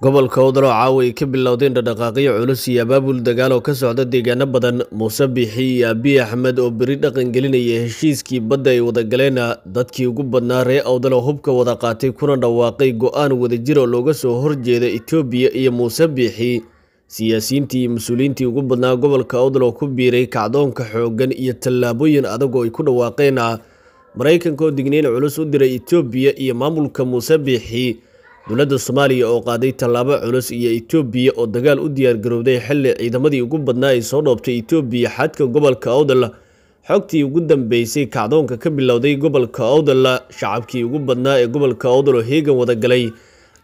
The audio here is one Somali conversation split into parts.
gobolka udalow caawa ay ka bilowdeen dhaqdhaqaaqyo culus iyo abaabul dagaal oo ka socda deegaano badan muuse biixi iyo abiy axmed oo beri dhaqan gelinaya heshiiskii badda ay wada wadagaleen dadkii ugu badnaa reer awdalow hubka wada qaatay kuna dhawaaqay go-aan wadajir oo looga soo horjeeda etoobiya iyo muuse biixi siyaasiyiintii iyo mas-uuliyiintii ugu badnaa gobolka awdal oo ku biiray kacdoonka xooggan iyo tallaabooyin adag oo ay ku dhawaaqeen maraykanka oo digneyn culus u diray etoobiya iyo maamulka muuse biixi dowladda soomaaliya oo qaaday tallaabo culus iyo etoobiya oo dagaal u diyaargarowday xilli ciidamadii ugu badnaa ay soo dhoobtay etoobiya xadka gobolka awdal xogtii ugu dambeysay kacdoonka ka bilowday gobolka owdala shacabkii ugu badnaa ee gobolka owdalo heegan wadagalay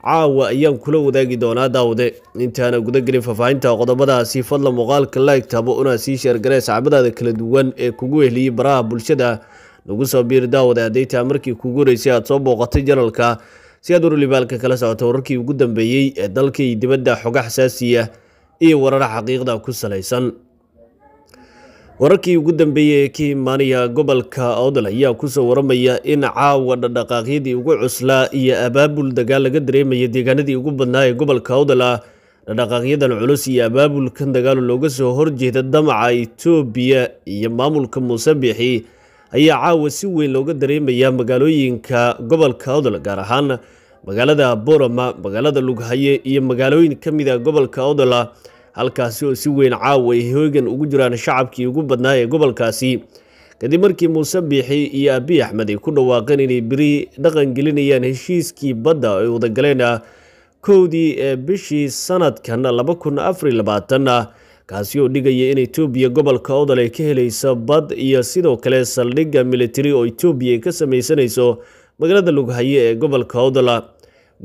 caawa ayaan kula wadaagi doonaa daawade intaana gudagelin faahfaahinta qodobadaasi fadla muuqaalka laeg taabo unaa sii sheergaree saxaabadaada kala duwan ee kugu heliyey baraha bulshada nagu soo biiri daawade haddaytaa markii kugu horeysay aad soo booqatay janalka si aad warulibaalka kala socoto wararkii ugu dambeeyey ee dalkii dibadda xoga xasaasiya iyo warar xaqiiqda ku salaysan wararkii ugu dambeeyey ee ka imaanaya gobolka odol ayaa kusoo waramaya in caawa dhadhaqaaqyadii ugu cuslaa iyo abaabul dagaal laga dareemaya deegaanadii ugu badnaa ee gobolka odola ah. dhadhaqaaqyadan culus iyo abaabulkan dagaalo looga soo horjeeda damaca itoobiya iyo maamulka muuse ayaa caawa si weyn looga dareemayaa magaalooyinka gobolka odol gaar ahaan magaalada borama magaalada lughaye iyo magaalooyin ka mid a ah gobolka odola halkaasi oo si weyn caawa ay hoygan ugu jiraan shacabkii ugu badnaa ee gobolkaasi kadib markii muuse biixi iyo abiy axmed ay ku dhawaaqeen inay beri dhaqangelinayaan heshiiskii badda ay wadagaleen kowdii ee bishii sanadkan laba kun afar labaatan kaasi oo dhigaya in etoobiya gobolka odal ay ka helayso bad iyo sidoo kale saldhigga militari oo etoobiya ay ka samaysanayso magaalada lughaye ee gobolka odola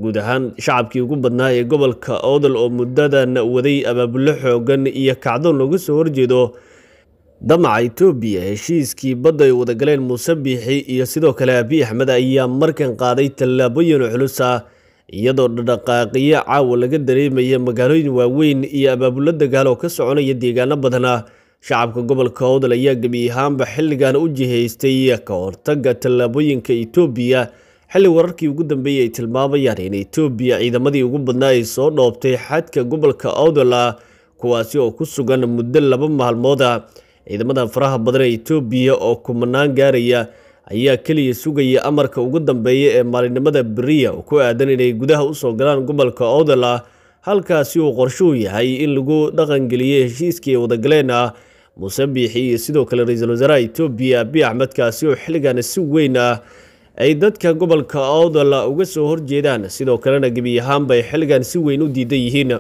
guud ahaan shacabkii ugu badnaa ee gobolka odol oo muddadan waday abaabullo xoogan iyo kacdoon looga soo horjeedo damaca etoobiya heshiiskii badda ay wada galeen muuse biixi iyo sidoo kale abiy axmed ayaa markan qaaday tallaabooyin culusa iyadoo dhadhaqaaqiyo caawa laga dareemaya magaalooyin waaweyn iyo abaabulo dagaal oo ka soconaya deegaano badana shacabka gobolka awdal ayaa gebi ahaanba xilligan u jihaystay ka hortagga tallaabooyinka etoobiya xilli wararkii ugu dambeeyey ay tilmaamayaan in etoobiya ciidamadii ugu badnaa ay soo dhoobtay xadka gobolka awdal kuwaasi oo ku sugan muddo laba maalmooda ciidamada faraha badan ee etoobiya oo kumanaan gaaraya ayaa keliya sugaya amarka ugu dambeeya ee maalinimada beriya oo ku aadan inay gudaha u soo galaan gobolka odelah halkaasi uu qorshuhu yahay in lagu dhaqangeliyey heshiiskii wadagaleen ah muuse biixi iyo sidoo kale ra-iisul wasaaraha etoobiya abiy axmed kaasi oo xilligaana si weyn ah ay dadka gobolka odola uga soo horjeedaan sidoo kalena gebi ahaanbay xilligan si weyn u diidan yihiin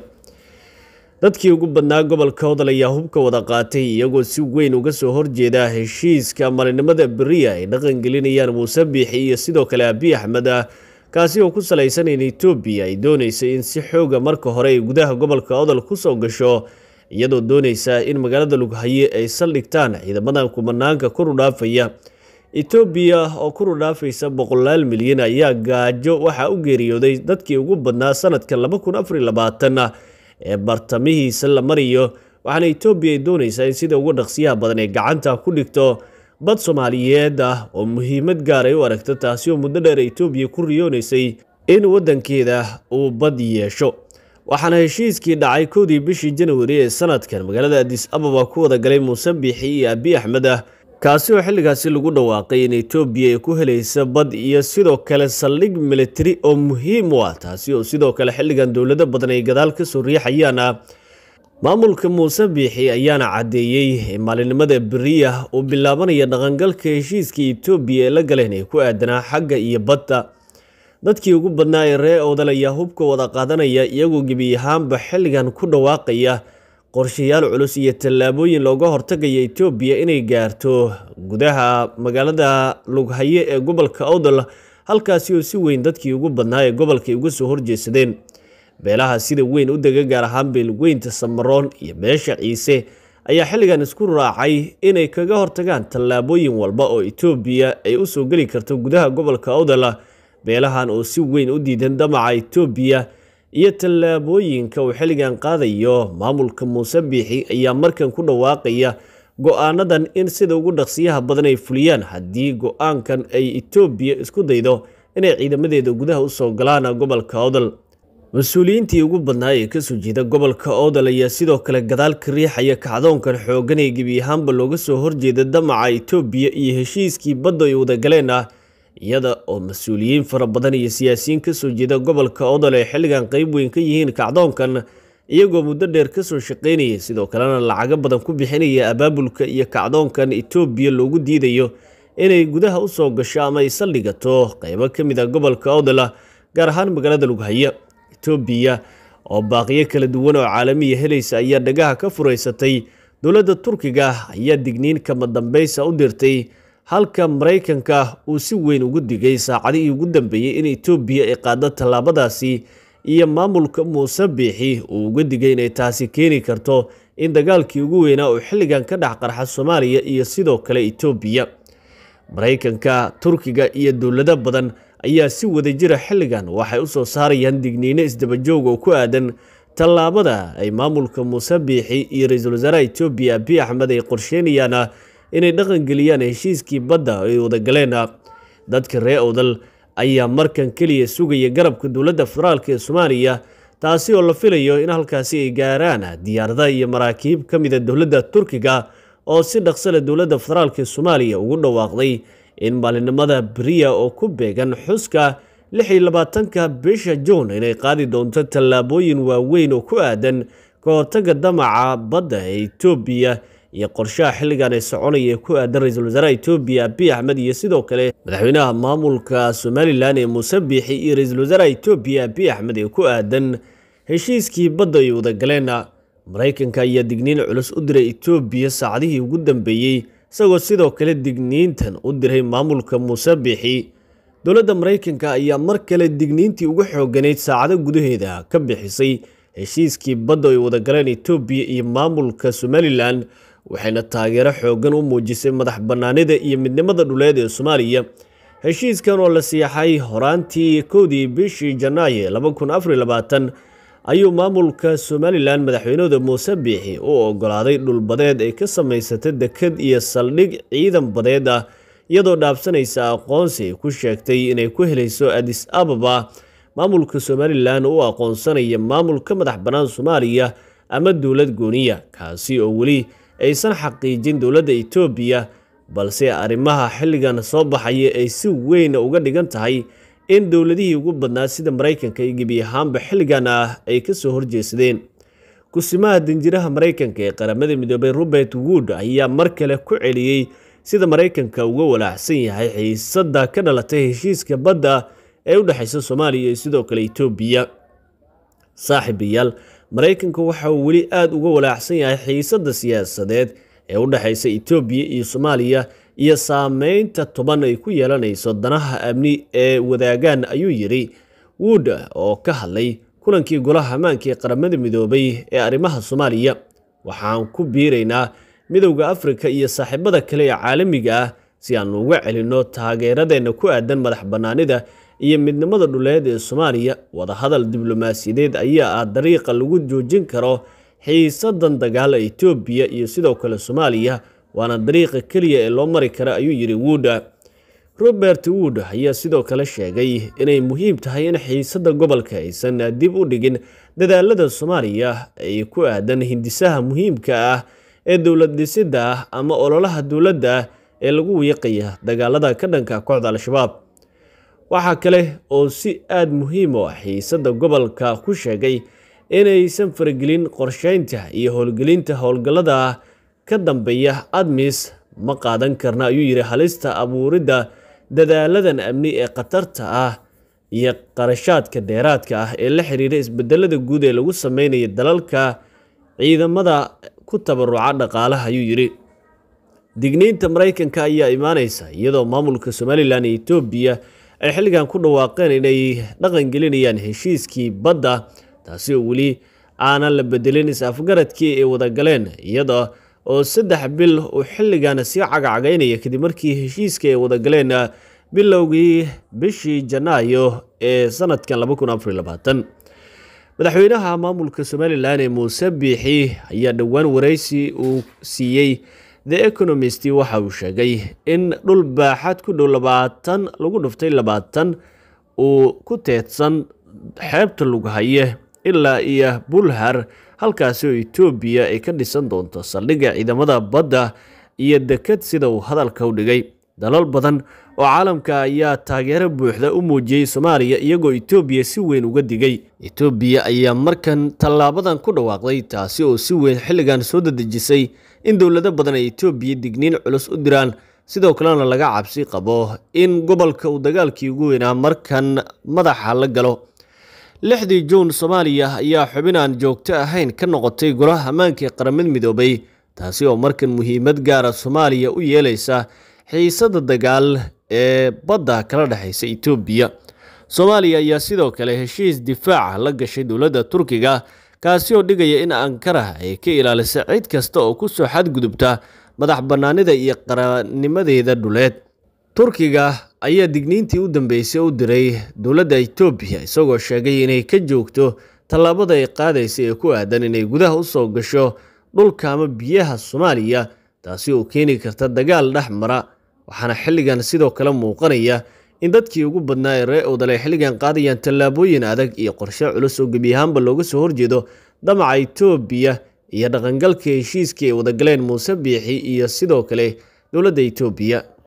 dadkii ugu badnaa gobolka hodal ayaa hubka wada qaatay iyagoo si weyn uga soo horjeeda heshiiska malinimada beriya ay dhaqangelinayaan muuse biixi iyo sidoo kale abiy axmed ah kaasi oo ku salaysan in etoobiya ay doonaysa in si xooga marka hore ay gudaha gobolka odal kusoo gasho iyadoo doonaysa in magaalada lughaye ay saldhigtaan ciidamadan kumanaanka dhaafaya etoobiya oo kurudhaafaysa boqolaal milyan ayaa gaajo waxaa u geeriyooday dadkii ugu badnaa sanadka ee bartamihiisa la mariyo waxaana etoobiya ay doonaysaa in sida ugu dhaqsiyaha badan ee gacanta ku dhigto bad soomaaliyeed ah oo muhiimad gaar ah ay u aragto taasi oo muddo dheer etoobiya ku riyoonaysay in waddankeeda uu bad yeesho waxaana heshiiskii dhacay kowdii bishii janwari ee sanadkan magaalada adis ababa ku wada galay muuse biixi iyo abi axmed ah kaasi oo xilligaasi lagu dhawaaqay in etoobiya ay ku helaysa bad iyo sidoo kale saldhig militari oo muhiim u ah taasi oo sidoo kale xilligan dowlado badan ay gadaal ka soo riixayaana maamulka muuse biixi ayaana caddeeyey maalinimada beriya uu bilaabanaya dhaqangalka heshiiska etoobiya ee la galeen ee ku aadanaa xagga iyo badda dadkii ugu badnaa ee ree odal ayaa hubka wada qaadanaya iyagoo gebi ahaanba xilligan ku dhawaaqaya qorshayaal culus iyo tallaabooyin looga hortagayo etoobiya inay gaarto gudaha magaalada Lughaye ee gobolka Awdal halkaasi oo si weyn dadkii ugu badnaa ee gobolkay uga soo horjeesadeen beelaha sida weyn u dega gaar ahaan beelweynta Samaroon iyo beesha Ciise ayaa xilligan isku raacay inay kaga hortagaan tallaabooyin walba oo Itoobiya ay u soo geli karto gudaha gobolka Awdal beelahan oo si weyn u diidan damaca Itoobiya iyo tallaabooyinka uu xilligan qaadayo maamulka muuse biixi ayaa markan ku dhawaaqaya go'aanadan in sida ugu dhaqsiyaha badan ay fuliyaan haddii go'aankan ay etoobiya isku daydo inay ciidamadeeda gudaha usoo galaan gobolka odol mas-uuliyiintii ugu badnaa ee kasoo jeeda gobolka odol ayaa sidoo kale gadaalka riixaya kacdoonkan xooggan ee gebi ahaanba looga soo horjeeda damaca etoobiya iyo heshiiskii badda ay wadagaleen ah iyada oo mas-uuliyiin fara badan iyo siyaasiyiin ka soo jeeda gobolka odol ay xilligan qayb weyn ka yihiin kacdoonkan iyagoo muddo dheer ka soo shaqaynaya sidoo kalena lacago badan ku bixinaya abaabulka iyo kacdoonkan etoobiya loogu diidayo inay gudaha u soo gasho ama ay saldhigato qaybo ka mid a ah gobolka odola gaar ahaan magaalada lughaya etoobiya oo baaqiyo kala duwan oo caalamiya helaysa ayaa dhagaha ka furaysatay dowladda turkiga ayaa digniin kama dambaysa u dirtay halka maraykanka uu si weyn ugu digay saacadihii ugu dambeeyey in etoobiya ay qaado tallaabadaasi iyo maamulka muuse biixi uu uga digay inay taasi keeni karto in dagaalkii ugu weynaa uu xilligan ka dhex qarxa soomaaliya iyo sidoo kale etoobiya maraykanka turkiga iyo dowlado badan ayaa si wada jira xilligan waxay u soo saarayaan digniino isdabajoog oo ku aadan tallaabada ay maamulka muuse biixi iyo ra-iisul wasaaraha etoobiya abiy axmed ay qorsheynayaana inay dhaqangeliyaan heshiiskii badda ay wada galeen ah. dadka ree odal ayaa markan keliya sugaya garabka dowladda federaalk ee soomaaliya taasi oo la filayo in halkaasi ay gaaraan diyaarada iyo maraakiib ka mida ah dowladda turkiga oo si dhaqsale dowladda federaalk ee soomaaliya ugu dhawaaqday in maalinimada beriya oo ku beegan xuska lix iyo labaatanka bisha juun inay qaadi doonto tallaabooyin waaweyn oo ku aadan ka hortagga damaca badda ee etoobiya iyo qorshaha xilligan ay soconaya ku aadan ra-iisul wasaaraha etoobiya abiy axmed iyo sidoo kale madaxweynaha maamulka somalilan ee muuse biixi iyo ra-iisul wasaaraha etoobiya abiy axmed ee ku aadan heshiiskii badda ay wadagaleen maraykanka ayaa digniin culus u diray etoobiya saacadihii ugu dambeeyey isagoo sidoo kale digniintan u diray maamulka muuse biixi dowladda maraykanka ayaa mar kale digniintii ugu xooganayd saacado gudaheeda ah ka bixisay heshiiskii badda ay wadagaleen etoobiya iyo maamulka somalilan waxayna taageero xooggan u muujisay madax bannaanida iyo midnimada dhuleed ee soomaaliya heshiiskan oo la siixay horaantii kowdii bishii janaayo ayuu maamulka somalilan madaxweynahooda muuse biixi u ogolaaday dhulbadeed ay ka samaysata deked iyo saldhig ciidan badeed ah iyadoo dhaafsanaysa aqoonsi ay ku sheegtay inay ku helayso adis ababa maamulka somalilan u aqoonsanaya maamulka madax bannaan soomaaliya ama dowlad gooniya kaasi oo weli aysan xaqiijin dowladda itoobiya balse arrimaha xilligan soo baxaya ay si weyna uga dhigan tahay in dowladihii ugu badnaa sida maraykanka iyo gebi ahaanba xilligan ah ay ka soo horjeesadeen kusimaha danjiraha maraykanka ee qaramada midoobay robert wood ayaa mar kale ku celiyey sida maraykanka uga walaacsan yahay xiisadda ka dhalatay heshiiska badda ee u dhexaysa soomaaliya iyo sidoo kale itoobiya saaxiibayaal maraykanku waxa uu weli aad uga walaacsan yahay xiisadda siyaasadeed ee u dhexaysa etoobiya iyo soomaaliya iyo saameynta toban ay ku yeelanayso danaha amni ee wadaagaan ayuu yidhi wood oo ka hadlay kulankii golaha ammaanka ee qaramada midoobay ee arrimaha soomaaliya waxaan ku biiraynaa midowda afrika iyo saaxiibada kale ee caalamiga ah si aannu uga celinno taageeradeenna ku aadan madax bannaanida iyo midnimada dhuleed ee soomaaliya wadahadal diblomaasiyadeed ayaa ah dariiqa lagu joojin karo xiisadan dagaal ee etoobiya iyo sidoo kale soomaaliya waana dariiqa keliya ee loo mari karo ayuu yidhi wuudha robert wood ayaa sidoo kale sheegay inay muhiim tahay in xiisada gobolka aysan dib u dhigin dadaalada soomaaliya ay ku aadan hindisaha muhiimka ah ee dowlad dhisida ah ama ololaha dowladda ee lagu wiiqaya dagaalada ka dhanka kooxda al-shabaab waxaa kale oo si aada muhiim oo ah xiisadda gobolka ku sheegay inaysan faragelin qorsheynta iyo howlgelinta howlgallada ka dambeeya admis ma qaadan karna ayuu yidhi halista abuuridda dadaaladan amni ee khatarta ah iyo qarashaadka dheeraadka ah ee la xidhiidha isbedelada guud ee lagu sameynaya dalalka ciidamada ku tabaruca dhaqaalaha ayuu yidhi digniinta maraykanka ayaa imaaneysa iyadoo maamulka somalilan iyo etoobiya ay xilligan ku dhawaaqeen inay dhaqan gelinayaan heshiiskii badda taasi oo weli aanan la bedelin is-afgaradkii ay wada galeen iyada oo saddex bil uu xilligan sii cagacagaynaya kadib markii heshiiska ay wada galeen bilowgii bishii janaayo ee sanadkan madaxweynaha maamulka somalilan ee muuse biixi ayaa dhowaan waraysi uu siiyey the economist waxa uu sheegay in dhul baaxad ku dhow labaatan lagu dhuftay labaatan uu ku teedsan xeebta lughaye ilaa iyo bulhar halkaasi oo etoobiya ay ka dhisan doonto saldhigga ciidamada badda iyo deked sida uu hadalka u dhigay dalal badan oo caalamka ayaa taageero buuxda u muujiyey soomaaliya iyagoo etoobiya si weyn uga digay itoobiya ayaa markan tallaabadan ku dhawaaqday taasi oo si weyn xilligan soo dadejisay in dowlado badan ay itoobiya digniin culus u diraan sidoo kalena laga cabsi qabo in gobolka uu dagaalkii ugu weynaa markan madaxa la galo lixdii juun soomaaliya ayaa xubin aan joogto ahayn ka noqotay golaha ammaankii ee qaramid midoobay taasi oo markan muhiimad gaara soomaaliya u yeelaysa xiisada dagaal ee badda kala dhexaysa etoobiya soomaaliya ayaa sidoo kale heshiis difaaca ah la gashay dowladda turkiga kaasi oo dhigaya in ankara ay ka ilaaliso cid kasta oo ku soo xadgudubta madax bannaanida iyo qaranimadeeda dhuleed turkiga ayaa digniintii u dambeysay u diray dowladda itoobiya isagoo sheegay inay ka joogto tallaabada ay qaadaysa ee ku aadan inay gudaha u soo gasho dhulka ama biyaha soomaaliya taasi oo keeni karta dagaal dhex mara waxaana xilligan sidoo kale muuqanaya in dadkii ugu badnaa ee ree odal ay xilligan qaadayaan tallaabooyin adag iyo qorshe culus oo gebi looga soo horjeedo damaca etoobiya iyo dhaqangalka heshiiskii ay wadagaleen muuse biixi iyo sidoo kale dowladda etoobiya